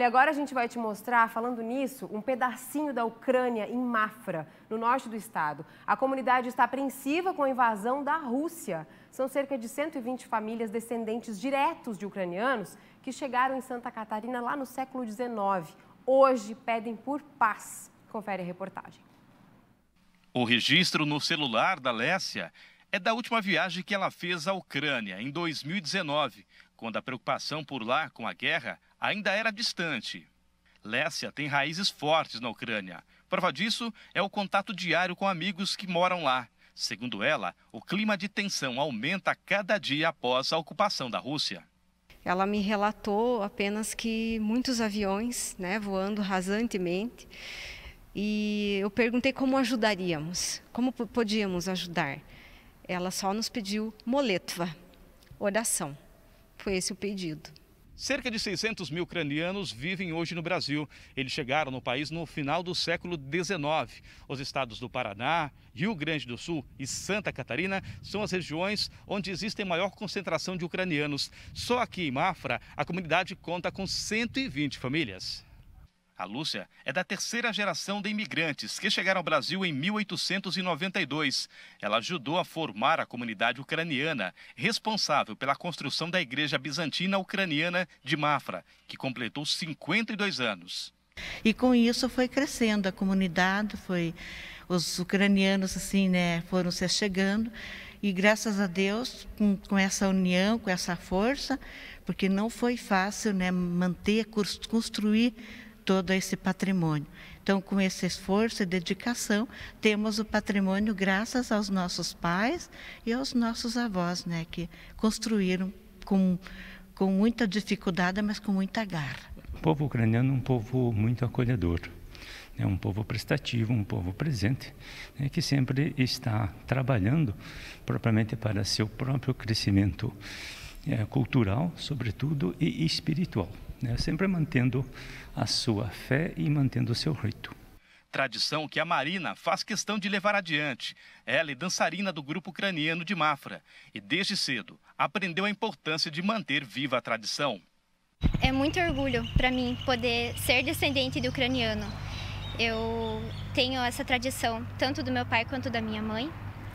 E agora a gente vai te mostrar, falando nisso, um pedacinho da Ucrânia em Mafra, no norte do estado. A comunidade está apreensiva com a invasão da Rússia. São cerca de 120 famílias descendentes diretos de ucranianos que chegaram em Santa Catarina lá no século XIX. Hoje pedem por paz. Confere a reportagem. O registro no celular da Lécia é da última viagem que ela fez à Ucrânia, em 2019, quando a preocupação por lá com a guerra ainda era distante. Lécia tem raízes fortes na Ucrânia. Prova disso é o contato diário com amigos que moram lá. Segundo ela, o clima de tensão aumenta cada dia após a ocupação da Rússia. Ela me relatou apenas que muitos aviões né, voando rasantemente. E eu perguntei como ajudaríamos, como podíamos ajudar. Ela só nos pediu moletva, oração. Foi esse o pedido. Cerca de 600 mil ucranianos vivem hoje no Brasil. Eles chegaram no país no final do século XIX. Os estados do Paraná, Rio Grande do Sul e Santa Catarina são as regiões onde existe maior concentração de ucranianos. Só aqui em Mafra, a comunidade conta com 120 famílias. A Lúcia é da terceira geração de imigrantes que chegaram ao Brasil em 1892. Ela ajudou a formar a comunidade ucraniana, responsável pela construção da Igreja Bizantina Ucraniana de Mafra, que completou 52 anos. E com isso foi crescendo a comunidade, foi os ucranianos assim, né, foram se chegando e graças a Deus com, com, essa união, com essa força, porque não foi fácil, né, manter, construir todo esse patrimônio. Então, com esse esforço e dedicação, temos o patrimônio graças aos nossos pais e aos nossos avós, né, que construíram com, com muita dificuldade, mas com muita garra. O povo ucraniano é um povo muito acolhedor, é um povo prestativo, um povo presente, né, que sempre está trabalhando propriamente para seu próprio crescimento é, cultural, sobretudo, e espiritual né? sempre mantendo a sua fé e mantendo o seu rito. Tradição que a Marina faz questão de levar adiante. Ela é dançarina do grupo ucraniano de Mafra e, desde cedo, aprendeu a importância de manter viva a tradição. É muito orgulho para mim poder ser descendente de ucraniano. Eu tenho essa tradição tanto do meu pai quanto da minha mãe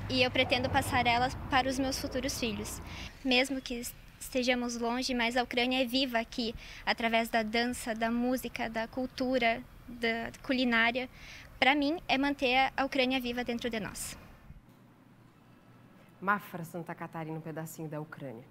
e eu pretendo passar ela para os meus futuros filhos, mesmo que estejamos longe, mas a Ucrânia é viva aqui, através da dança, da música, da cultura, da culinária. Para mim, é manter a Ucrânia viva dentro de nós. Mafra, Santa Catarina, um pedacinho da Ucrânia.